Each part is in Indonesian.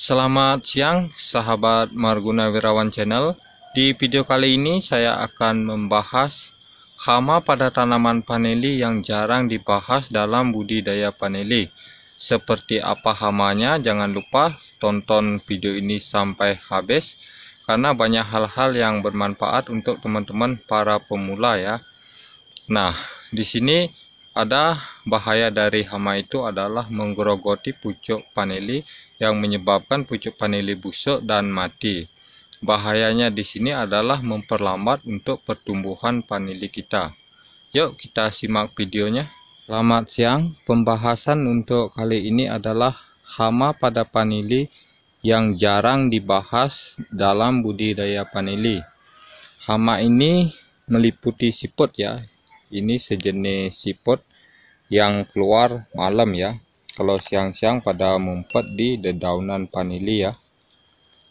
Selamat siang sahabat Marguna Wirawan Channel. Di video kali ini saya akan membahas hama pada tanaman paneli yang jarang dibahas dalam budidaya paneli. Seperti apa hamanya? Jangan lupa tonton video ini sampai habis karena banyak hal-hal yang bermanfaat untuk teman-teman para pemula ya. Nah, di sini ada bahaya dari hama itu adalah menggerogoti pucuk paneli yang menyebabkan pucuk vanili busuk dan mati. Bahayanya di sini adalah memperlambat untuk pertumbuhan vanili kita. Yuk kita simak videonya. Selamat siang, pembahasan untuk kali ini adalah hama pada vanili yang jarang dibahas dalam budidaya vanili. Hama ini meliputi siput ya, ini sejenis siput yang keluar malam ya kalau siang-siang pada mumpet di dedaunan vanili ya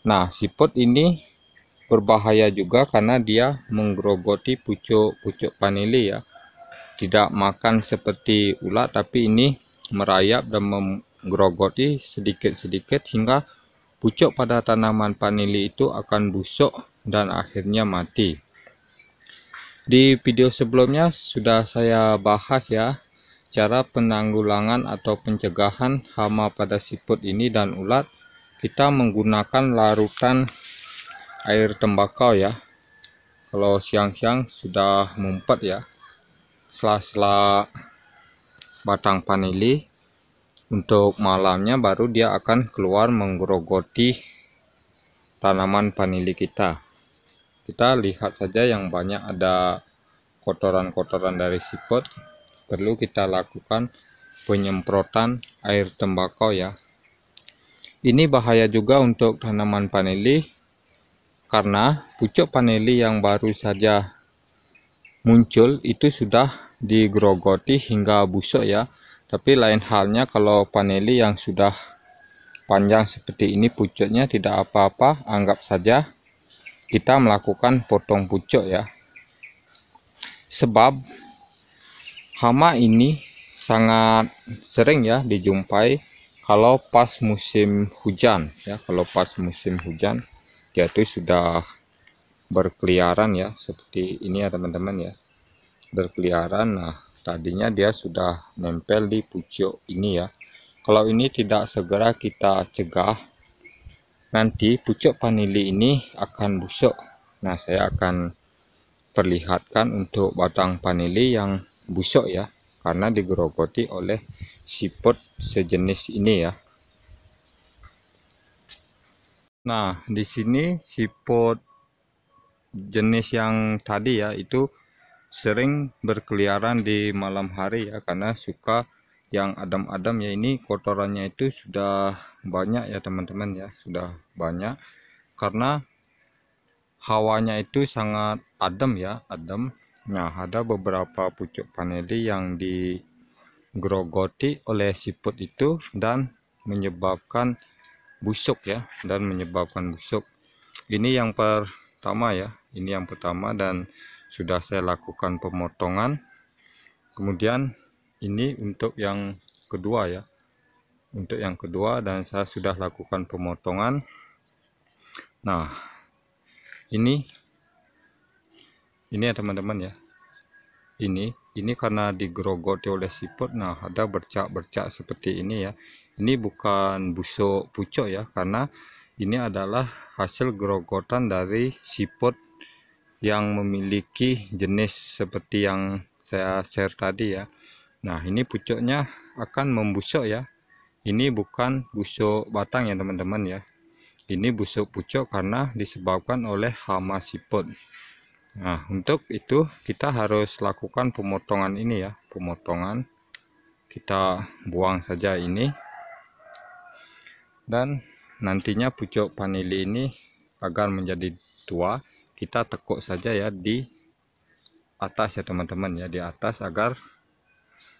nah siput ini berbahaya juga karena dia menggerogoti pucuk-pucuk vanili ya tidak makan seperti ulat tapi ini merayap dan menggerogoti sedikit-sedikit hingga pucuk pada tanaman vanili itu akan busuk dan akhirnya mati di video sebelumnya sudah saya bahas ya Cara penanggulangan atau pencegahan hama pada siput ini dan ulat, kita menggunakan larutan air tembakau ya. Kalau siang-siang sudah mumpet ya. Sela-sela batang vanili untuk malamnya baru dia akan keluar menggerogoti tanaman vanili kita kita lihat saja yang banyak ada kotoran-kotoran dari siput perlu kita lakukan penyemprotan air tembakau ya ini bahaya juga untuk tanaman paneli karena pucuk paneli yang baru saja muncul itu sudah digrogoti hingga busuk ya tapi lain halnya kalau paneli yang sudah panjang seperti ini pucuknya tidak apa-apa anggap saja kita melakukan potong pucuk ya sebab hama ini sangat sering ya dijumpai kalau pas musim hujan ya kalau pas musim hujan dia itu sudah berkeliaran ya seperti ini ya teman-teman ya berkeliaran nah tadinya dia sudah nempel di pucuk ini ya kalau ini tidak segera kita cegah nanti pucuk vanili ini akan busuk nah saya akan perlihatkan untuk batang vanili yang busuk ya karena digerogoti oleh siput sejenis ini ya Nah di sini siput jenis yang tadi ya itu sering berkeliaran di malam hari ya karena suka yang adam-adam ya ini kotorannya itu sudah banyak ya teman-teman ya sudah banyak karena hawanya itu sangat adem ya adem Nah, ada beberapa pucuk paneli yang digrogoti oleh siput itu dan menyebabkan busuk ya dan menyebabkan busuk. Ini yang pertama ya. Ini yang pertama dan sudah saya lakukan pemotongan. Kemudian ini untuk yang kedua ya. Untuk yang kedua dan saya sudah lakukan pemotongan. Nah, ini ini ya teman-teman ya ini ini karena digerogoti oleh siput nah ada bercak-bercak seperti ini ya ini bukan busuk pucuk ya karena ini adalah hasil gerogotan dari siput yang memiliki jenis seperti yang saya share tadi ya nah ini pucuknya akan membusuk ya ini bukan busuk batang ya teman-teman ya ini busuk pucuk karena disebabkan oleh hama siput Nah, untuk itu kita harus lakukan pemotongan ini ya, pemotongan. Kita buang saja ini. Dan nantinya pucuk vanili ini agar menjadi tua, kita tekuk saja ya di atas ya teman-teman ya, di atas agar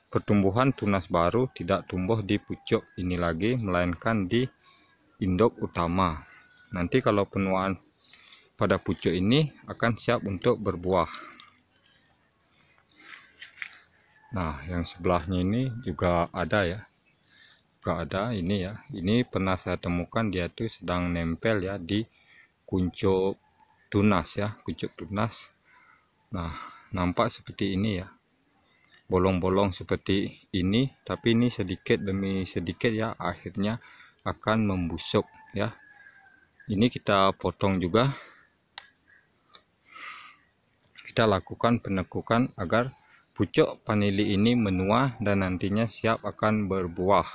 pertumbuhan tunas baru tidak tumbuh di pucuk ini lagi melainkan di induk utama. Nanti kalau penuaan pada pucuk ini akan siap untuk berbuah nah yang sebelahnya ini juga ada ya juga ada ini ya ini pernah saya temukan dia itu sedang nempel ya di kuncup tunas ya kuncup tunas nah nampak seperti ini ya bolong-bolong seperti ini tapi ini sedikit demi sedikit ya akhirnya akan membusuk ya ini kita potong juga kita lakukan penekukan agar pucuk vanili ini menua dan nantinya siap akan berbuah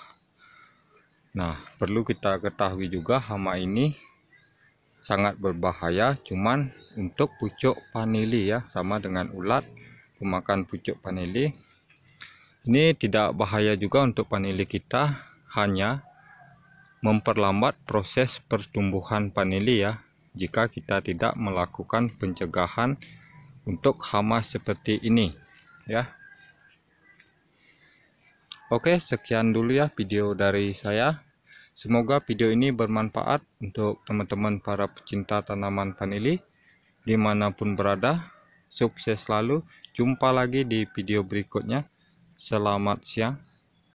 nah perlu kita ketahui juga hama ini sangat berbahaya cuman untuk pucuk vanili ya sama dengan ulat pemakan pucuk vanili ini tidak bahaya juga untuk vanili kita hanya memperlambat proses pertumbuhan vanili ya jika kita tidak melakukan pencegahan untuk hama seperti ini ya Oke sekian dulu ya video dari saya Semoga video ini bermanfaat untuk teman-teman para pecinta tanaman vanili dimanapun berada sukses selalu jumpa lagi di video berikutnya selamat siang